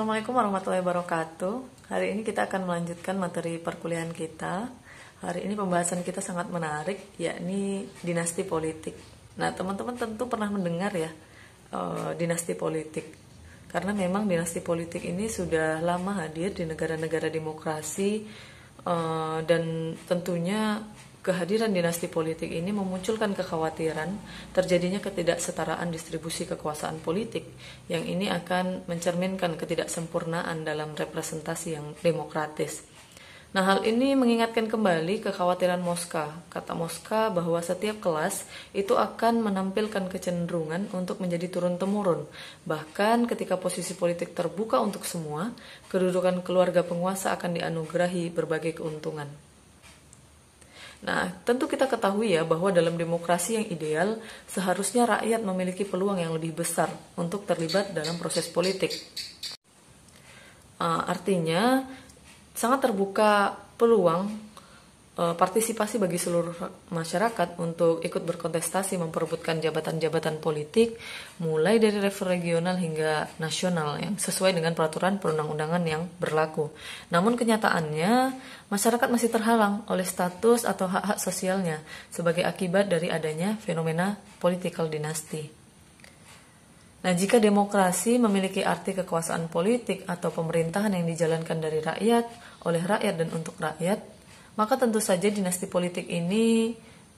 Assalamualaikum warahmatullahi wabarakatuh. Hari ini kita akan melanjutkan materi perkuliahan kita. Hari ini pembahasan kita sangat menarik, yakni dinasti politik. Nah, teman-teman tentu pernah mendengar ya e, dinasti politik, karena memang dinasti politik ini sudah lama hadir di negara-negara demokrasi e, dan tentunya Kehadiran dinasti politik ini memunculkan kekhawatiran terjadinya ketidaksetaraan distribusi kekuasaan politik, yang ini akan mencerminkan ketidaksempurnaan dalam representasi yang demokratis. Nah, hal ini mengingatkan kembali kekhawatiran Mosca. Kata Mosca bahwa setiap kelas itu akan menampilkan kecenderungan untuk menjadi turun-temurun. Bahkan ketika posisi politik terbuka untuk semua, kedudukan keluarga penguasa akan dianugerahi berbagai keuntungan. Nah, tentu kita ketahui ya bahwa dalam demokrasi yang ideal, seharusnya rakyat memiliki peluang yang lebih besar untuk terlibat dalam proses politik. Ah, artinya, sangat terbuka peluang Eh, partisipasi bagi seluruh masyarakat untuk ikut berkontestasi memperebutkan jabatan-jabatan politik mulai dari level regional hingga nasional yang sesuai dengan peraturan perundang-undangan yang berlaku. Namun kenyataannya masyarakat masih terhalang oleh status atau hak-hak sosialnya sebagai akibat dari adanya fenomena political dynasty. Nah, jika demokrasi memiliki arti kekuasaan politik atau pemerintahan yang dijalankan dari rakyat, oleh rakyat dan untuk rakyat, maka tentu saja dinasti politik ini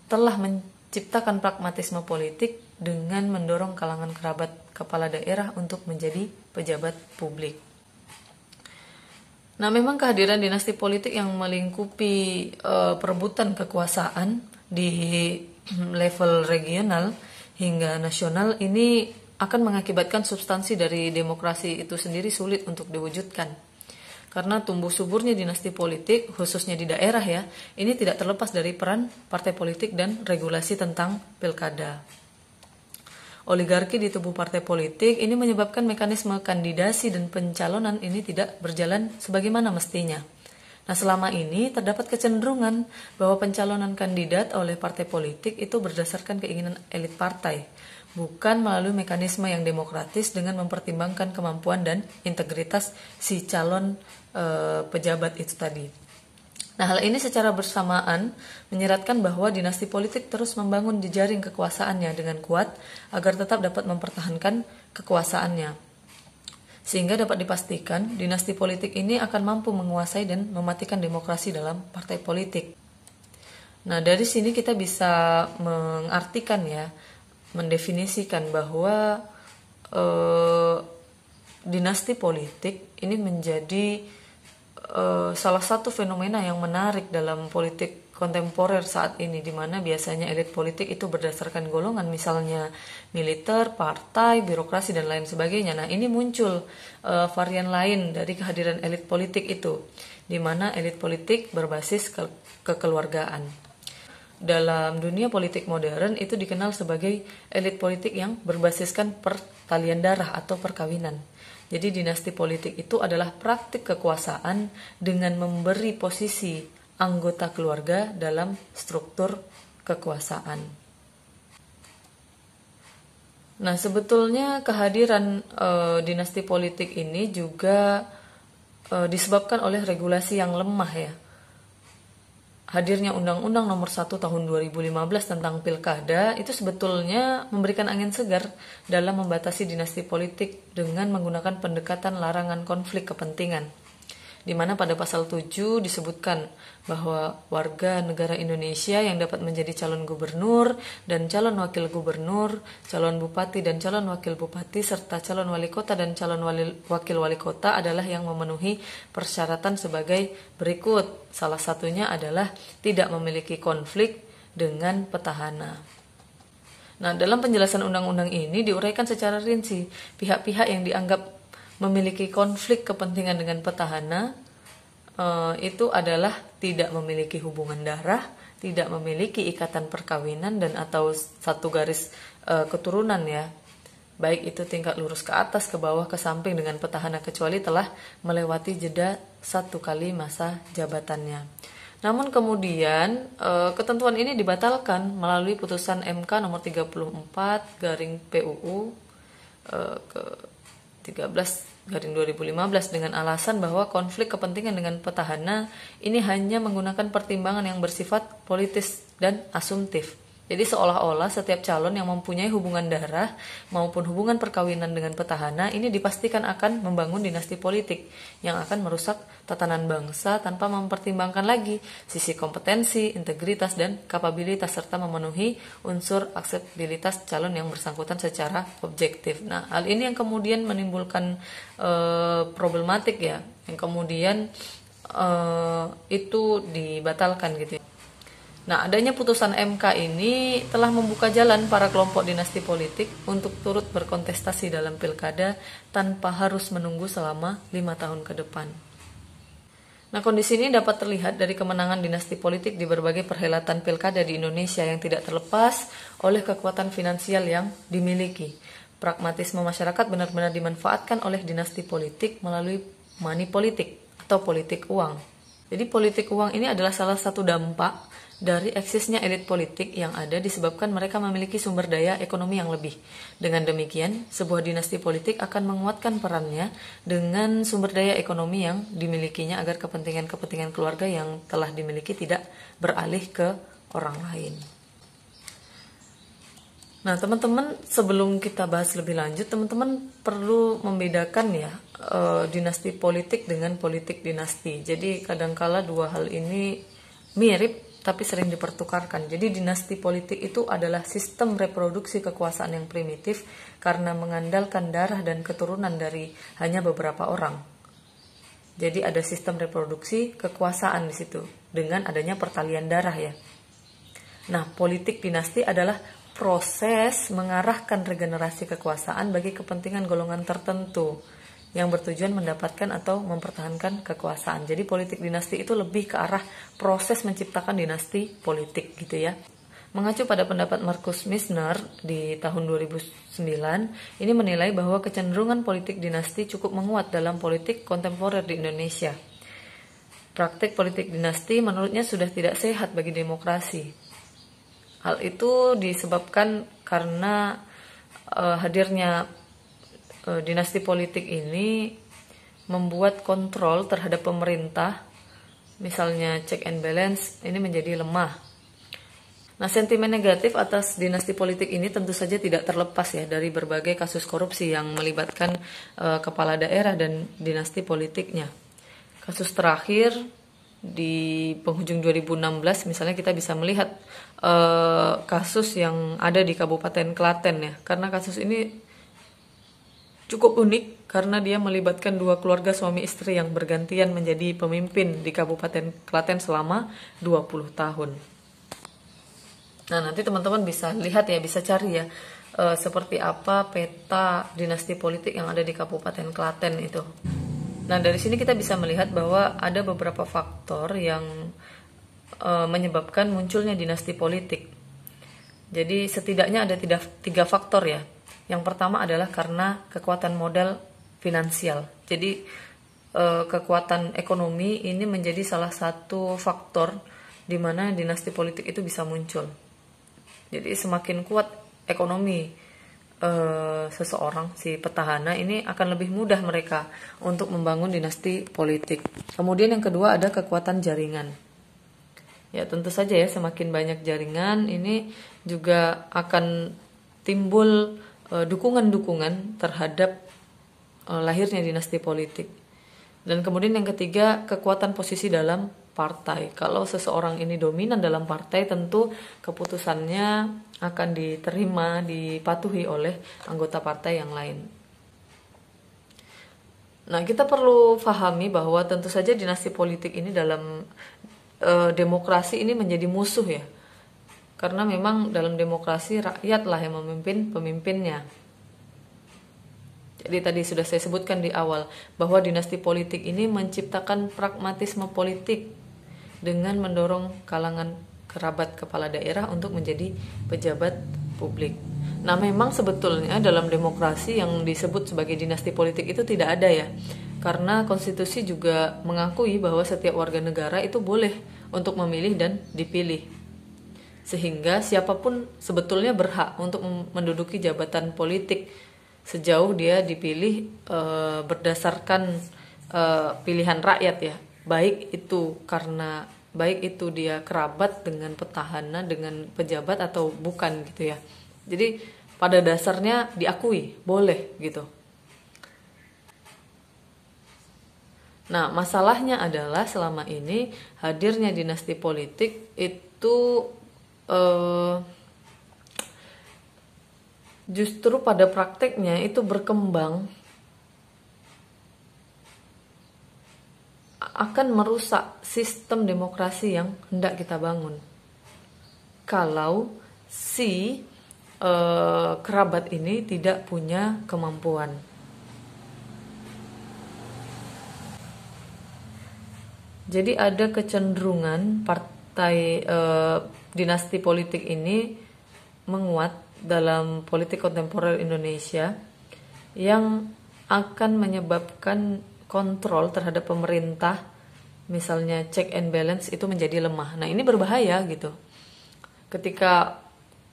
telah menciptakan pragmatisme politik dengan mendorong kalangan kerabat kepala daerah untuk menjadi pejabat publik. Nah, memang kehadiran dinasti politik yang melingkupi e, perebutan kekuasaan di level regional hingga nasional ini akan mengakibatkan substansi dari demokrasi itu sendiri sulit untuk diwujudkan karena tumbuh suburnya dinasti politik, khususnya di daerah ya, ini tidak terlepas dari peran partai politik dan regulasi tentang pilkada. Oligarki di tubuh partai politik ini menyebabkan mekanisme kandidasi dan pencalonan ini tidak berjalan sebagaimana mestinya. Nah, selama ini terdapat kecenderungan bahwa pencalonan kandidat oleh partai politik itu berdasarkan keinginan elit partai bukan melalui mekanisme yang demokratis dengan mempertimbangkan kemampuan dan integritas si calon e, pejabat itu tadi. Nah, hal ini secara bersamaan menyeratkan bahwa dinasti politik terus membangun jejaring kekuasaannya dengan kuat agar tetap dapat mempertahankan kekuasaannya. Sehingga dapat dipastikan dinasti politik ini akan mampu menguasai dan mematikan demokrasi dalam partai politik. Nah, dari sini kita bisa mengartikan ya mendefinisikan bahwa eh, dinasti politik ini menjadi eh, salah satu fenomena yang menarik dalam politik kontemporer saat ini di mana biasanya elit politik itu berdasarkan golongan misalnya militer, partai, birokrasi dan lain sebagainya. Nah, ini muncul uh, varian lain dari kehadiran elit politik itu di mana elit politik berbasis ke kekeluargaan dalam dunia politik modern itu dikenal sebagai elit politik yang berbasiskan pertalian darah atau perkawinan. Jadi dinasti politik itu adalah praktik kekuasaan dengan memberi posisi anggota keluarga dalam struktur kekuasaan. Nah, sebetulnya kehadiran e, dinasti politik ini juga e, disebabkan oleh regulasi yang lemah ya hadirnya Undang-Undang Nomor 1 Tahun 2015 tentang Pilkada itu sebetulnya memberikan angin segar dalam membatasi dinasti politik dengan menggunakan pendekatan larangan konflik kepentingan di mana pada pasal 7 disebutkan bahwa warga negara Indonesia yang dapat menjadi calon gubernur dan calon wakil gubernur, calon bupati dan calon wakil bupati serta calon wali kota dan calon wali, wakil wali kota adalah yang memenuhi persyaratan sebagai berikut. Salah satunya adalah tidak memiliki konflik dengan petahana. Nah, dalam penjelasan undang-undang ini diuraikan secara rinci pihak-pihak yang dianggap memiliki konflik kepentingan dengan petahana eh, itu adalah tidak memiliki hubungan darah, tidak memiliki ikatan perkawinan dan atau satu garis eh, keturunan ya. Baik itu tingkat lurus ke atas, ke bawah, ke samping dengan petahana kecuali telah melewati jeda satu kali masa jabatannya. Namun kemudian eh, ketentuan ini dibatalkan melalui putusan MK nomor 34 garing PUU ke 13 garing 2015 dengan alasan bahwa konflik kepentingan dengan petahana ini hanya menggunakan pertimbangan yang bersifat politis dan asumtif jadi seolah-olah setiap calon yang mempunyai hubungan darah maupun hubungan perkawinan dengan petahana ini dipastikan akan membangun dinasti politik yang akan merusak tatanan bangsa tanpa mempertimbangkan lagi sisi kompetensi, integritas, dan kapabilitas serta memenuhi unsur akseptabilitas calon yang bersangkutan secara objektif. Nah, hal ini yang kemudian menimbulkan e, problematik ya, yang kemudian e, itu dibatalkan gitu. Ya. Nah, adanya putusan MK ini telah membuka jalan para kelompok dinasti politik untuk turut berkontestasi dalam pilkada tanpa harus menunggu selama lima tahun ke depan. Nah, kondisi ini dapat terlihat dari kemenangan dinasti politik di berbagai perhelatan pilkada di Indonesia yang tidak terlepas oleh kekuatan finansial yang dimiliki. Pragmatisme masyarakat benar-benar dimanfaatkan oleh dinasti politik melalui money politik atau politik uang. Jadi politik uang ini adalah salah satu dampak dari eksisnya elit politik yang ada disebabkan mereka memiliki sumber daya ekonomi yang lebih. Dengan demikian, sebuah dinasti politik akan menguatkan perannya dengan sumber daya ekonomi yang dimilikinya agar kepentingan-kepentingan keluarga yang telah dimiliki tidak beralih ke orang lain. Nah, teman-teman, sebelum kita bahas lebih lanjut, teman-teman perlu membedakan ya e, dinasti politik dengan politik dinasti. Jadi, kadangkala dua hal ini mirip tapi sering dipertukarkan. Jadi dinasti politik itu adalah sistem reproduksi kekuasaan yang primitif karena mengandalkan darah dan keturunan dari hanya beberapa orang. Jadi ada sistem reproduksi kekuasaan di situ dengan adanya pertalian darah ya. Nah, politik dinasti adalah proses mengarahkan regenerasi kekuasaan bagi kepentingan golongan tertentu yang bertujuan mendapatkan atau mempertahankan kekuasaan. Jadi politik dinasti itu lebih ke arah proses menciptakan dinasti politik gitu ya. Mengacu pada pendapat Markus Misner di tahun 2009, ini menilai bahwa kecenderungan politik dinasti cukup menguat dalam politik kontemporer di Indonesia. Praktik politik dinasti menurutnya sudah tidak sehat bagi demokrasi. Hal itu disebabkan karena eh, hadirnya Eh, dinasti politik ini membuat kontrol terhadap pemerintah, misalnya check and balance, ini menjadi lemah. Nah, sentimen negatif atas dinasti politik ini tentu saja tidak terlepas ya dari berbagai kasus korupsi yang melibatkan e, kepala daerah dan dinasti politiknya. Kasus terakhir di penghujung 2016 misalnya kita bisa melihat e, kasus yang ada di Kabupaten Klaten ya karena kasus ini cukup unik karena dia melibatkan dua keluarga suami istri yang bergantian menjadi pemimpin di Kabupaten Klaten selama 20 tahun. Nah, nanti teman-teman bisa lihat ya, bisa cari ya e, seperti apa peta dinasti politik yang ada di Kabupaten Klaten itu. Nah, dari sini kita bisa melihat bahwa ada beberapa faktor yang e, menyebabkan munculnya dinasti politik. Jadi setidaknya ada tiga, tiga faktor ya yang pertama adalah karena kekuatan modal finansial. Jadi eh, kekuatan ekonomi ini menjadi salah satu faktor di mana dinasti politik itu bisa muncul. Jadi semakin kuat ekonomi eh, seseorang si petahana ini akan lebih mudah mereka untuk membangun dinasti politik. Kemudian yang kedua ada kekuatan jaringan. Ya tentu saja ya semakin banyak jaringan ini juga akan timbul Eh, dukungan-dukungan terhadap eh, lahirnya dinasti politik. Dan kemudian yang ketiga, kekuatan posisi dalam partai. Kalau seseorang ini dominan dalam partai, tentu keputusannya akan diterima, dipatuhi oleh anggota partai yang lain. Nah, kita perlu pahami bahwa tentu saja dinasti politik ini dalam e, demokrasi ini menjadi musuh ya karena memang dalam demokrasi rakyatlah yang memimpin pemimpinnya. Jadi tadi sudah saya sebutkan di awal bahwa dinasti politik ini menciptakan pragmatisme politik dengan mendorong kalangan kerabat kepala daerah untuk menjadi pejabat publik. Nah, memang sebetulnya dalam demokrasi yang disebut sebagai dinasti politik itu tidak ada ya. Karena konstitusi juga mengakui bahwa setiap warga negara itu boleh untuk memilih dan dipilih sehingga siapapun sebetulnya berhak untuk menduduki jabatan politik sejauh dia dipilih e, berdasarkan e, pilihan rakyat ya baik itu karena baik itu dia kerabat dengan petahana dengan pejabat atau bukan gitu ya jadi pada dasarnya diakui boleh gitu Nah, masalahnya adalah selama ini hadirnya dinasti politik itu uh, justru pada prakteknya itu berkembang akan merusak sistem demokrasi yang hendak kita bangun. Kalau si e, kerabat ini tidak punya kemampuan. Jadi ada kecenderungan part tai uh, eh, dinasti politik ini menguat dalam politik kontemporer Indonesia yang akan menyebabkan kontrol terhadap pemerintah misalnya check and balance itu menjadi lemah. Nah, ini berbahaya gitu. Ketika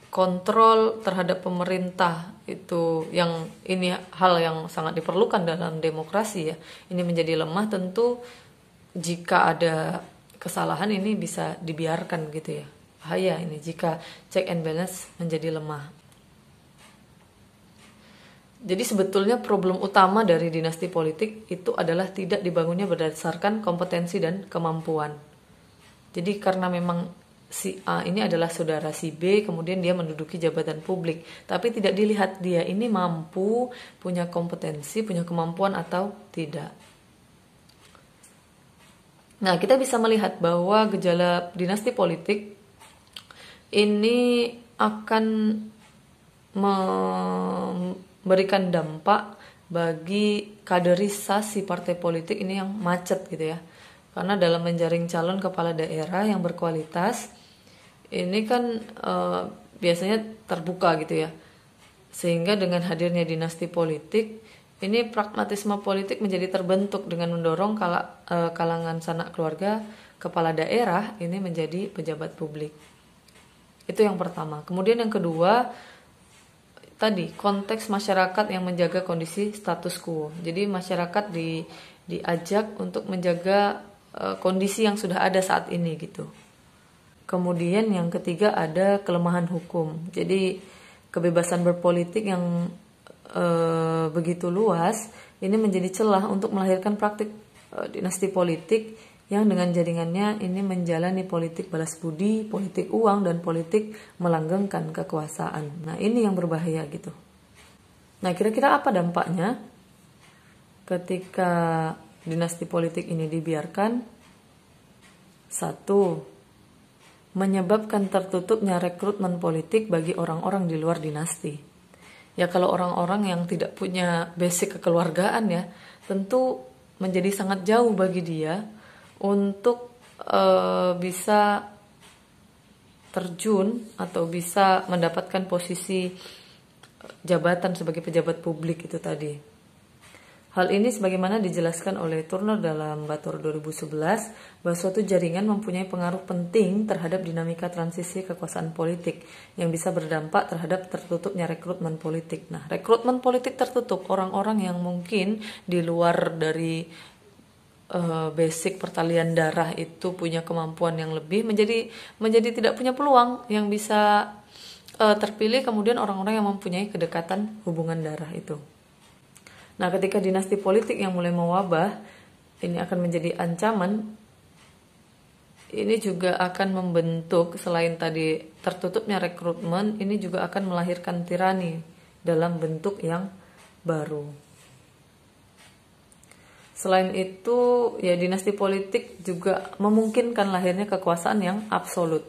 kontrol terhadap pemerintah itu yang ini hal yang sangat diperlukan dalam demokrasi ya. Ini menjadi lemah tentu jika ada kesalahan ini bisa dibiarkan gitu ya. Bahaya ini jika check and balance menjadi lemah. Jadi sebetulnya problem utama dari dinasti politik itu adalah tidak dibangunnya berdasarkan kompetensi dan kemampuan. Jadi karena memang si A ini adalah saudara si B, kemudian dia menduduki jabatan publik, tapi tidak dilihat dia ini mampu, punya kompetensi, punya kemampuan atau tidak. Nah, kita bisa melihat bahwa gejala dinasti politik ini akan memberikan dampak bagi kaderisasi partai politik ini yang macet gitu ya. Karena dalam menjaring calon kepala daerah yang berkualitas ini kan e, biasanya terbuka gitu ya. Sehingga dengan hadirnya dinasti politik ini pragmatisme politik menjadi terbentuk dengan mendorong kal e, kalangan sanak keluarga kepala daerah ini menjadi pejabat publik. Itu yang pertama. Kemudian yang kedua, tadi konteks masyarakat yang menjaga kondisi status quo. Jadi masyarakat di diajak untuk menjaga e, kondisi yang sudah ada saat ini gitu. Kemudian yang ketiga ada kelemahan hukum. Jadi kebebasan berpolitik yang e, begitu luas ini menjadi celah untuk melahirkan praktik e, dinasti politik yang dengan jaringannya ini menjalani politik balas budi, politik uang dan politik melanggengkan kekuasaan. Nah, ini yang berbahaya gitu. Nah, kira-kira apa dampaknya ketika dinasti politik ini dibiarkan? Satu, menyebabkan tertutupnya rekrutmen politik bagi orang-orang di luar dinasti ya kalau orang-orang yang tidak punya basic kekeluargaan ya tentu menjadi sangat jauh bagi dia untuk e, bisa terjun atau bisa mendapatkan posisi eh, jabatan sebagai pejabat publik itu tadi Hal ini sebagaimana dijelaskan oleh Turner dalam Bator 2011 bahwa suatu jaringan mempunyai pengaruh penting terhadap dinamika transisi kekuasaan politik yang bisa berdampak terhadap tertutupnya rekrutmen politik. Nah, rekrutmen politik tertutup orang-orang yang mungkin di luar dari uh, basic pertalian darah itu punya kemampuan yang lebih menjadi menjadi tidak punya peluang yang bisa uh, terpilih kemudian orang-orang yang mempunyai kedekatan hubungan darah itu. Nah, ketika dinasti politik yang mulai mewabah, ini akan menjadi ancaman. Ini juga akan membentuk selain tadi tertutupnya rekrutmen, ini juga akan melahirkan tirani dalam bentuk yang baru. Selain itu, ya dinasti politik juga memungkinkan lahirnya kekuasaan yang absolut.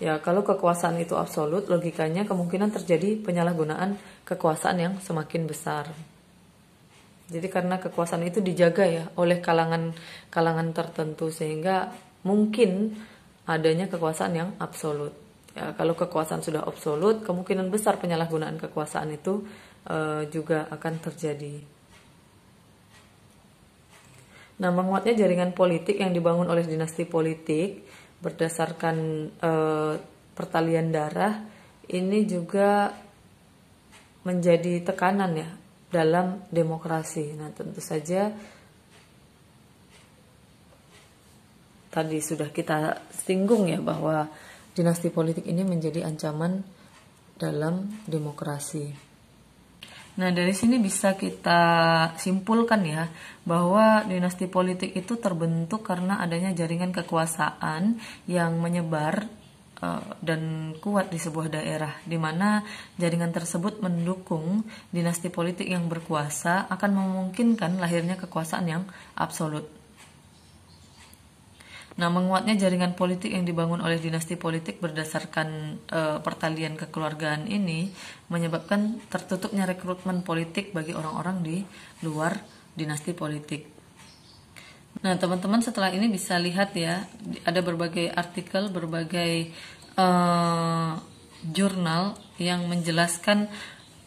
Ya, kalau kekuasaan itu absolut, logikanya kemungkinan terjadi penyalahgunaan kekuasaan yang semakin besar. Jadi karena kekuasaan itu dijaga ya oleh kalangan-kalangan tertentu sehingga mungkin adanya kekuasaan yang absolut. Ya, kalau kekuasaan sudah absolut, kemungkinan besar penyalahgunaan kekuasaan itu e, juga akan terjadi. Nah, menguatnya jaringan politik yang dibangun oleh dinasti politik berdasarkan e, pertalian darah ini juga menjadi tekanan ya dalam demokrasi. Nah, tentu saja tadi sudah kita singgung ya bahwa dinasti politik ini menjadi ancaman dalam demokrasi. Nah, dari sini bisa kita simpulkan ya bahwa dinasti politik itu terbentuk karena adanya jaringan kekuasaan yang menyebar eh, dan kuat di sebuah daerah di mana jaringan tersebut mendukung dinasti politik yang berkuasa akan memungkinkan lahirnya kekuasaan yang absolut. Nah, menguatnya jaringan politik yang dibangun oleh dinasti politik berdasarkan e, pertalian kekeluargaan ini menyebabkan tertutupnya rekrutmen politik bagi orang-orang di luar dinasti politik. Nah, teman-teman setelah ini bisa lihat ya, ada berbagai artikel, berbagai e, jurnal yang menjelaskan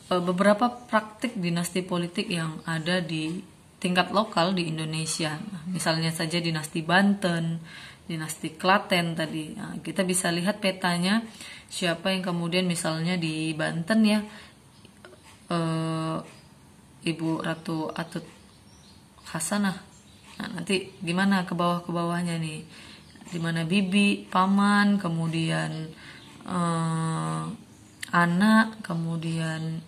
e, beberapa praktik dinasti politik yang ada di tingkat lokal di Indonesia. Nah, misalnya saja dinasti Banten, dinasti Klaten tadi. Nah, kita bisa lihat petanya siapa yang kemudian misalnya di Banten ya e, Ibu Ratu Atut Hasanah. Nah, nanti gimana ke bawah ke bawahnya nih? Di mana bibi, paman, kemudian eh, anak, kemudian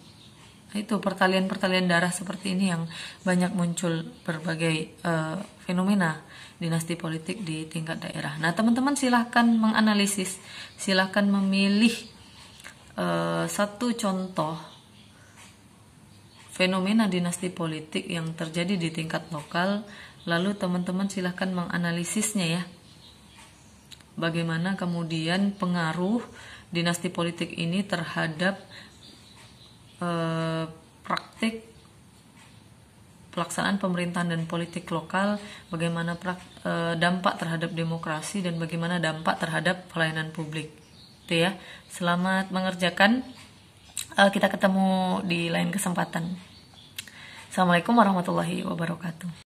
itu pertalian-pertalian darah seperti ini yang banyak muncul berbagai uh, fenomena dinasti politik di tingkat daerah. Nah, teman-teman silahkan menganalisis, silahkan memilih uh, satu contoh fenomena dinasti politik yang terjadi di tingkat lokal, lalu teman-teman silahkan menganalisisnya ya. Bagaimana kemudian pengaruh dinasti politik ini terhadap Eh, praktik pelaksanaan pemerintahan dan politik lokal, bagaimana prak, eh, dampak terhadap demokrasi dan bagaimana dampak terhadap pelayanan publik. Itu ya. Selamat mengerjakan. Eh, kita ketemu di lain kesempatan. Assalamualaikum warahmatullahi wabarakatuh.